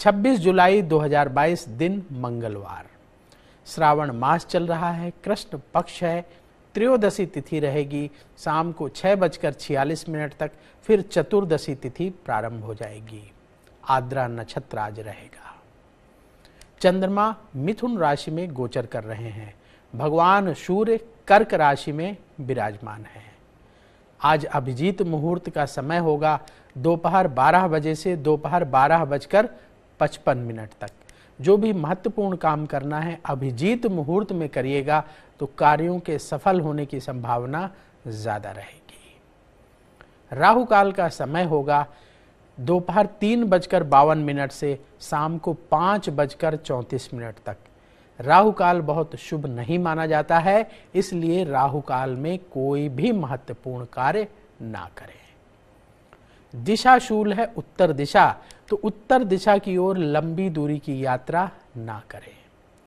26 जुलाई 2022 दिन मंगलवार श्रावण मास चल रहा है कृष्ण पक्ष है त्रयोदशी तिथि रहेगी शाम को छह बजकर छियालीस मिनट तक फिर चतुर्दशी तिथि प्रारंभ हो जाएगी आद्रा नक्षत्र आज रहेगा चंद्रमा मिथुन राशि में गोचर कर रहे हैं भगवान सूर्य कर्क राशि में विराजमान है आज अभिजीत मुहूर्त का समय होगा दोपहर 12 बजे से दोपहर बारह बजकर पचपन मिनट तक जो भी महत्वपूर्ण काम करना है अभिजीत मुहूर्त में करिएगा तो कार्यों के सफल होने की संभावना ज़्यादा रहेगी राहु काल का समय होगा दोपहर तीन बजकर बावन मिनट से शाम को पांच बजकर चौंतीस मिनट तक राहु काल बहुत शुभ नहीं माना जाता है इसलिए राहु काल में कोई भी महत्वपूर्ण कार्य ना करें दिशाशूल है उत्तर दिशा तो उत्तर दिशा की ओर लंबी दूरी की यात्रा ना करें